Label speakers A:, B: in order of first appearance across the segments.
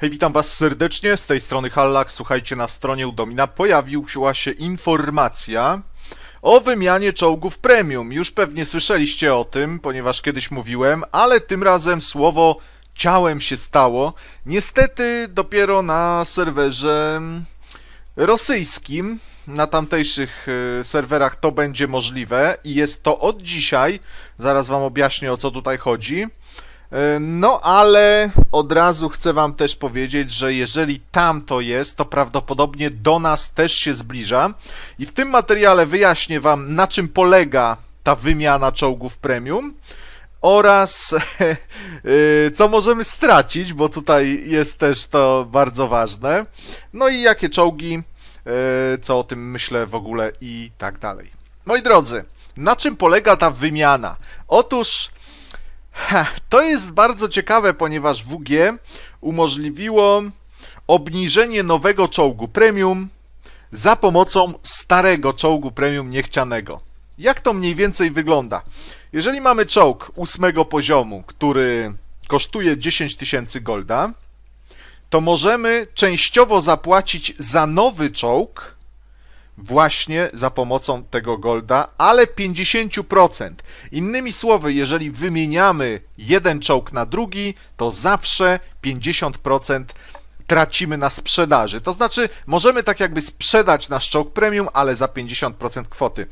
A: Hej, witam Was serdecznie, z tej strony Hallak. Słuchajcie, na stronie Udomina pojawiła się informacja o wymianie czołgów premium. Już pewnie słyszeliście o tym, ponieważ kiedyś mówiłem, ale tym razem słowo ciałem się stało. Niestety dopiero na serwerze rosyjskim, na tamtejszych e, serwerach to będzie możliwe i jest to od dzisiaj. Zaraz Wam objaśnię o co tutaj chodzi. E, no, ale od razu chcę Wam też powiedzieć, że jeżeli tam to jest, to prawdopodobnie do nas też się zbliża. I w tym materiale wyjaśnię Wam, na czym polega ta wymiana czołgów premium oraz e, co możemy stracić, bo tutaj jest też to bardzo ważne. No i jakie czołgi, e, co o tym myślę w ogóle i tak dalej. Moi drodzy, na czym polega ta wymiana? Otóż to jest bardzo ciekawe, ponieważ WG umożliwiło obniżenie nowego czołgu premium za pomocą starego czołgu premium niechcianego. Jak to mniej więcej wygląda? Jeżeli mamy czołg ósmego poziomu, który kosztuje 10 tysięcy golda, to możemy częściowo zapłacić za nowy czołg właśnie za pomocą tego golda, ale 50%. Innymi słowy, jeżeli wymieniamy jeden czołg na drugi, to zawsze 50% tracimy na sprzedaży. To znaczy, możemy tak jakby sprzedać nasz czołg premium, ale za 50% kwoty.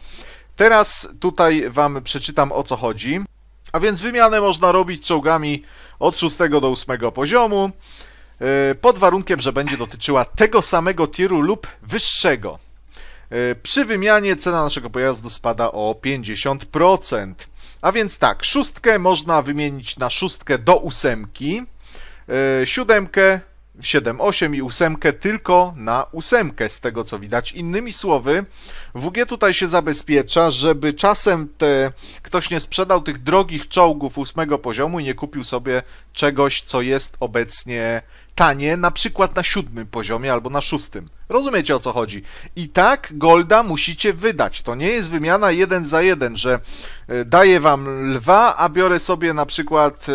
A: Teraz tutaj Wam przeczytam o co chodzi. A więc wymianę można robić czołgami od 6 do 8 poziomu, e, pod warunkiem, że będzie dotyczyła tego samego tieru lub wyższego. E, przy wymianie cena naszego pojazdu spada o 50%. A więc tak, szóstkę można wymienić na szóstkę do ósemki, e, siódemkę 7, 8 i 8 tylko na 8, z tego co widać. Innymi słowy, WG tutaj się zabezpiecza, żeby czasem te, ktoś nie sprzedał tych drogich czołgów 8 poziomu i nie kupił sobie czegoś, co jest obecnie tanie, na przykład na siódmym poziomie albo na szóstym. Rozumiecie o co chodzi? I tak golda musicie wydać. To nie jest wymiana jeden za jeden, że e, daję wam lwa, a biorę sobie na przykład e,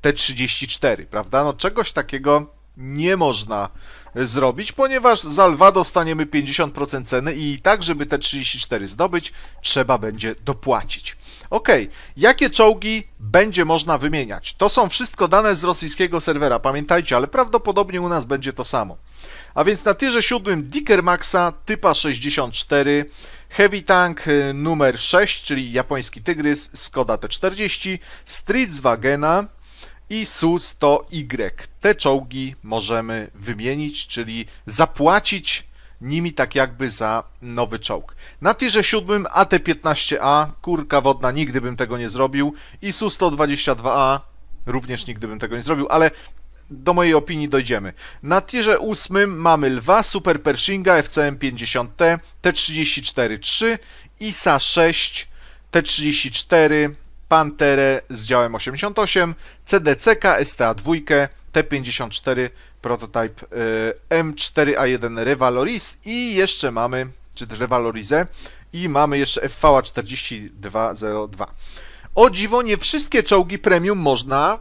A: te 34, prawda? No czegoś takiego nie można e, zrobić, ponieważ za lwa dostaniemy 50% ceny i tak, żeby te 34 zdobyć, trzeba będzie dopłacić. Ok, jakie czołgi będzie można wymieniać? To są wszystko dane z rosyjskiego serwera, pamiętajcie, ale prawdopodobnie u nas będzie to samo. A więc na tierze 7 Dicker Maxa typa 64, Heavy Tank y, numer 6, czyli japoński Tygrys, Skoda T40, Streetswagena i Su-100Y. Te czołgi możemy wymienić, czyli zapłacić nimi tak jakby za nowy czołg. Na tirze siódmym AT-15A, kurka wodna, nigdy bym tego nie zrobił i Su-122A, również nigdy bym tego nie zrobił, ale do mojej opinii dojdziemy. Na tierze ósmym mamy Lwa, Super Pershinga, FCM-50T, T-34-3, ISA-6, T-34, Panterę z działem 88, CDCK, STA-2, T54 prototyp y, M4A1 Revaloris i jeszcze mamy, czy też Revalorize i mamy jeszcze FV4202. O dziwo, nie wszystkie czołgi premium można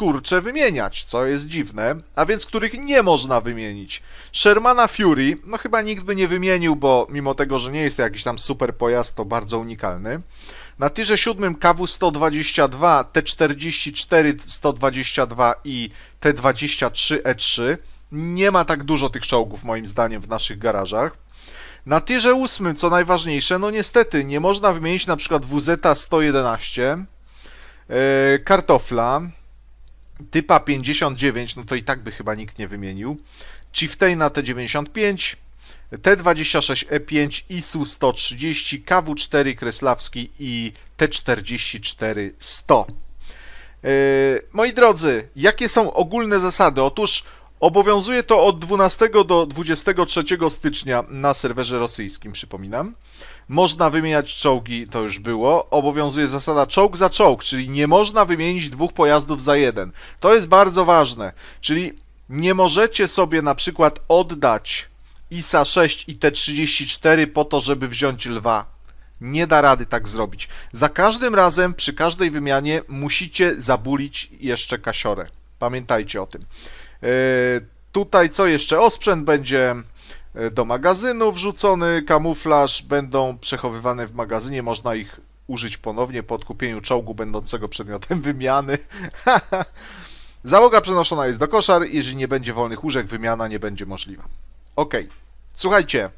A: kurcze wymieniać, co jest dziwne, a więc których nie można wymienić. Shermana Fury, no chyba nikt by nie wymienił, bo mimo tego, że nie jest to jakiś tam super pojazd, to bardzo unikalny. Na tirze 7 KW-122, T44-122 i T23-E3 e nie ma tak dużo tych czołgów moim zdaniem w naszych garażach. Na tirze 8, co najważniejsze, no niestety nie można wymienić na przykład WZ-111, e, kartofla, Typa 59, no to i tak by chyba nikt nie wymienił. Chieftaina T95, T26E5, e ISU 130, KW4 Kreslawski i T44 100. E, moi drodzy, jakie są ogólne zasady? Otóż Obowiązuje to od 12 do 23 stycznia na serwerze rosyjskim, przypominam. Można wymieniać czołgi, to już było. Obowiązuje zasada czołg za czołg, czyli nie można wymienić dwóch pojazdów za jeden. To jest bardzo ważne. Czyli nie możecie sobie na przykład oddać ISA 6 i T34 po to, żeby wziąć lwa. Nie da rady tak zrobić. Za każdym razem, przy każdej wymianie, musicie zabulić jeszcze kasiorę. Pamiętajcie o tym. E, tutaj co jeszcze? Osprzęt będzie e, do magazynu wrzucony, kamuflaż będą przechowywane w magazynie, można ich użyć ponownie po odkupieniu czołgu będącego przedmiotem wymiany. Załoga przenoszona jest do koszar, jeżeli nie będzie wolnych łóżek, wymiana nie będzie możliwa. Ok, słuchajcie,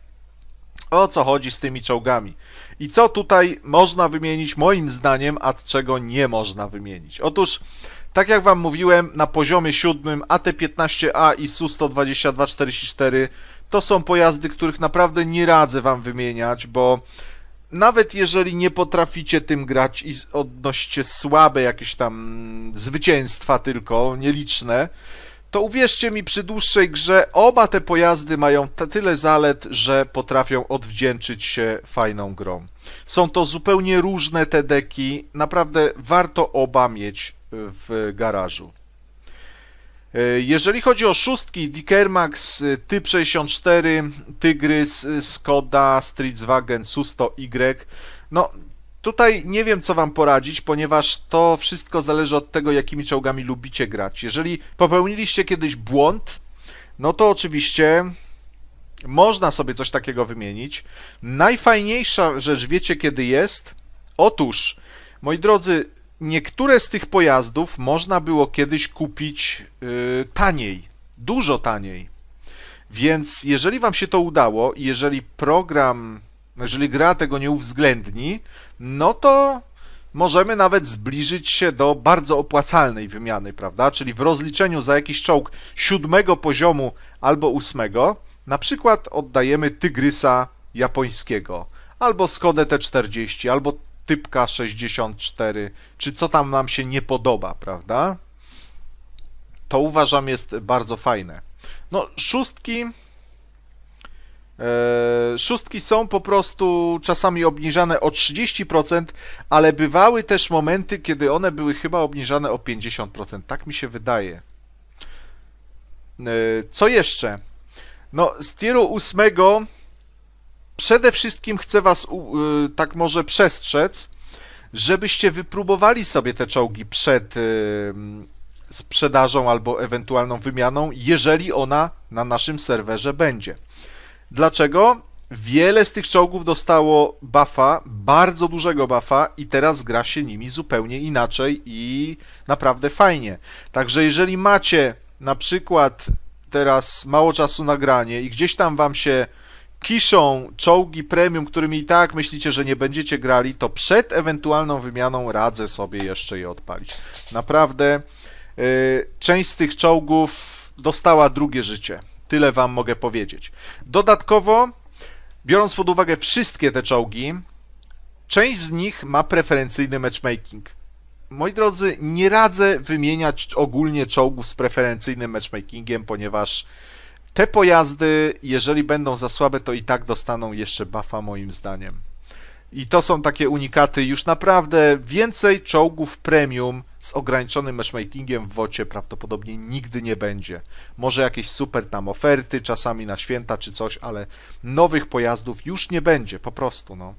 A: o co chodzi z tymi czołgami i co tutaj można wymienić moim zdaniem, a czego nie można wymienić. Otóż tak jak Wam mówiłem, na poziomie 7 AT-15A i SU-122-44 to są pojazdy, których naprawdę nie radzę Wam wymieniać, bo nawet jeżeli nie potraficie tym grać i odnoście słabe jakieś tam mm, zwycięstwa tylko, nieliczne, to uwierzcie mi, przy dłuższej grze oba te pojazdy mają tyle zalet, że potrafią odwdzięczyć się fajną grą. Są to zupełnie różne te deki, naprawdę warto oba mieć w garażu. E, jeżeli chodzi o szóstki, Dickermax, e, Typ 64, Tygrys, e, Skoda, Streetswagen, Susto-Y, no Tutaj nie wiem, co wam poradzić, ponieważ to wszystko zależy od tego, jakimi czołgami lubicie grać. Jeżeli popełniliście kiedyś błąd, no to oczywiście można sobie coś takiego wymienić. Najfajniejsza rzecz wiecie, kiedy jest? Otóż, moi drodzy, niektóre z tych pojazdów można było kiedyś kupić y, taniej, dużo taniej. Więc jeżeli Wam się to udało i jeżeli program, jeżeli gra tego nie uwzględni, no to możemy nawet zbliżyć się do bardzo opłacalnej wymiany, prawda? Czyli w rozliczeniu za jakiś czołg siódmego poziomu albo ósmego, na przykład oddajemy tygrysa japońskiego, albo Skodę T40, albo typka 64, czy co tam nam się nie podoba, prawda? To uważam jest bardzo fajne. No, szóstki. E, szóstki są po prostu czasami obniżane o 30%, ale bywały też momenty, kiedy one były chyba obniżane o 50%. Tak mi się wydaje. E, co jeszcze? No, z tieru ósmego przede wszystkim chcę was y, tak może przestrzec, żebyście wypróbowali sobie te czołgi przed y, mm, sprzedażą albo ewentualną wymianą, jeżeli ona na naszym serwerze będzie. Dlaczego? Wiele z tych czołgów dostało buffa, bardzo dużego buffa i teraz gra się nimi zupełnie inaczej i naprawdę fajnie. Także jeżeli macie na przykład teraz mało czasu na granie i gdzieś tam wam się kiszą czołgi premium, którymi i tak myślicie, że nie będziecie grali, to przed ewentualną wymianą radzę sobie jeszcze je odpalić. Naprawdę yy, część z tych czołgów dostała drugie życie. Tyle wam mogę powiedzieć. Dodatkowo, biorąc pod uwagę wszystkie te czołgi, część z nich ma preferencyjny matchmaking. Moi drodzy, nie radzę wymieniać ogólnie czołgów z preferencyjnym matchmakingiem, ponieważ te pojazdy, jeżeli będą za słabe, to i tak dostaną jeszcze buffa moim zdaniem. I to są takie unikaty już naprawdę więcej czołgów premium z ograniczonym matchmakingiem w wocie prawdopodobnie nigdy nie będzie. Może jakieś super tam oferty, czasami na święta czy coś, ale nowych pojazdów już nie będzie, po prostu no.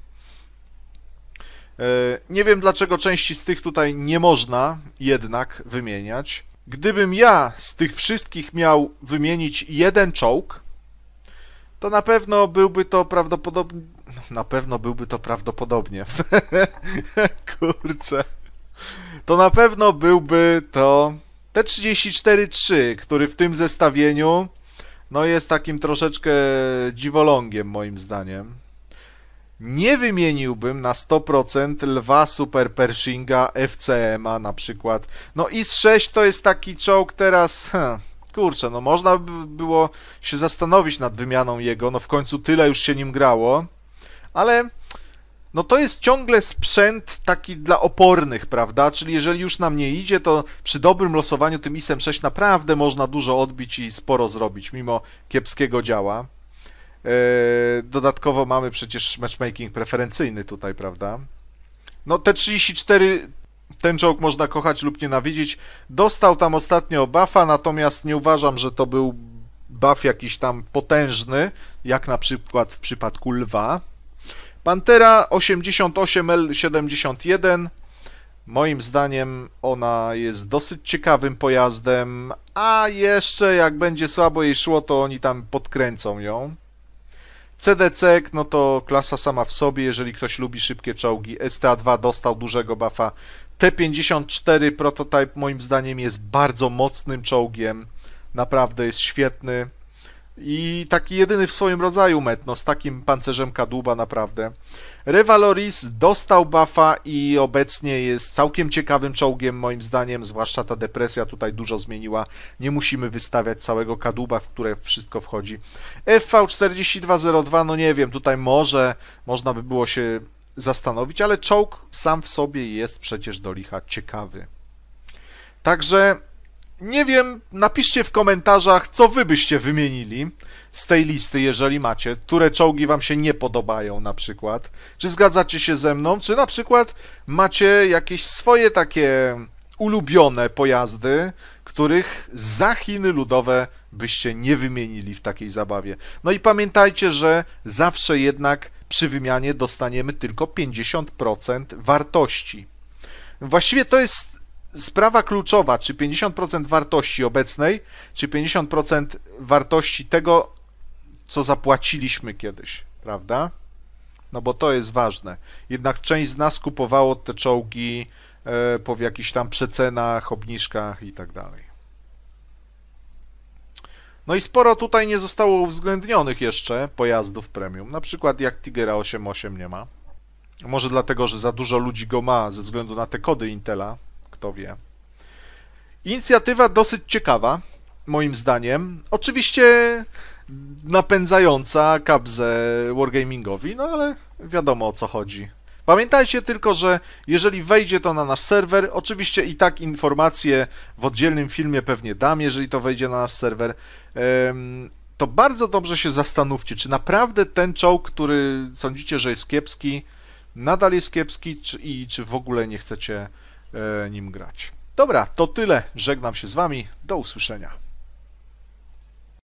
A: E, nie wiem dlaczego części z tych tutaj nie można jednak wymieniać. Gdybym ja z tych wszystkich miał wymienić jeden czołg, to na pewno byłby to prawdopodobnie. Na pewno byłby to prawdopodobnie. Kurczę. To na pewno byłby to T-34-3, który w tym zestawieniu no jest takim troszeczkę dziwolągiem moim zdaniem nie wymieniłbym na 100% lwa Super Pershinga na przykład. No i 6 to jest taki czołg teraz... Hmm, kurczę, no można by było się zastanowić nad wymianą jego, no w końcu tyle już się nim grało, ale no to jest ciągle sprzęt taki dla opornych, prawda? Czyli jeżeli już nam nie idzie, to przy dobrym losowaniu tym isem 6 naprawdę można dużo odbić i sporo zrobić, mimo kiepskiego działa. E, dodatkowo mamy przecież matchmaking preferencyjny tutaj, prawda? No te 34 ten czołg można kochać lub nienawidzić. Dostał tam ostatnio buffa, natomiast nie uważam, że to był buff jakiś tam potężny, jak na przykład w przypadku lwa. Pantera 88L71. Moim zdaniem ona jest dosyć ciekawym pojazdem, a jeszcze jak będzie słabo jej szło, to oni tam podkręcą ją. CDC, no to klasa sama w sobie, jeżeli ktoś lubi szybkie czołgi. STA-2 dostał dużego buffa. T-54 prototyp moim zdaniem jest bardzo mocnym czołgiem. Naprawdę jest świetny. I taki jedyny w swoim rodzaju met, no z takim pancerzem kadłuba naprawdę. Revaloris dostał buffa i obecnie jest całkiem ciekawym czołgiem moim zdaniem, zwłaszcza ta depresja tutaj dużo zmieniła. Nie musimy wystawiać całego kadłuba, w które wszystko wchodzi. FV4202, no nie wiem, tutaj może można by było się zastanowić, ale czołg sam w sobie jest przecież do licha ciekawy. Także nie wiem, napiszcie w komentarzach, co wy byście wymienili z tej listy, jeżeli macie. Które czołgi wam się nie podobają na przykład. Czy zgadzacie się ze mną, czy na przykład macie jakieś swoje takie ulubione pojazdy, których za Chiny ludowe byście nie wymienili w takiej zabawie. No i pamiętajcie, że zawsze jednak przy wymianie dostaniemy tylko 50% wartości. Właściwie to jest sprawa kluczowa, czy 50% wartości obecnej, czy 50% wartości tego, co zapłaciliśmy kiedyś, prawda? No bo to jest ważne. Jednak część z nas kupowało te czołgi e, po jakichś tam przecenach, obniżkach i tak dalej. No i sporo tutaj nie zostało uwzględnionych jeszcze pojazdów premium, na przykład jak Tigera 88 nie ma. Może dlatego, że za dużo ludzi go ma ze względu na te kody Intela, kto wie. Inicjatywa dosyć ciekawa, moim zdaniem. Oczywiście napędzająca kabzę wargamingowi, no ale wiadomo o co chodzi. Pamiętajcie tylko, że jeżeli wejdzie to na nasz serwer, oczywiście i tak informacje w oddzielnym filmie pewnie dam, jeżeli to wejdzie na nasz serwer, to bardzo dobrze się zastanówcie, czy naprawdę ten czołg, który sądzicie, że jest kiepski, nadal jest kiepski, czy, i czy w ogóle nie chcecie E, nim grać. Dobra, to tyle. Żegnam się z Wami. Do usłyszenia.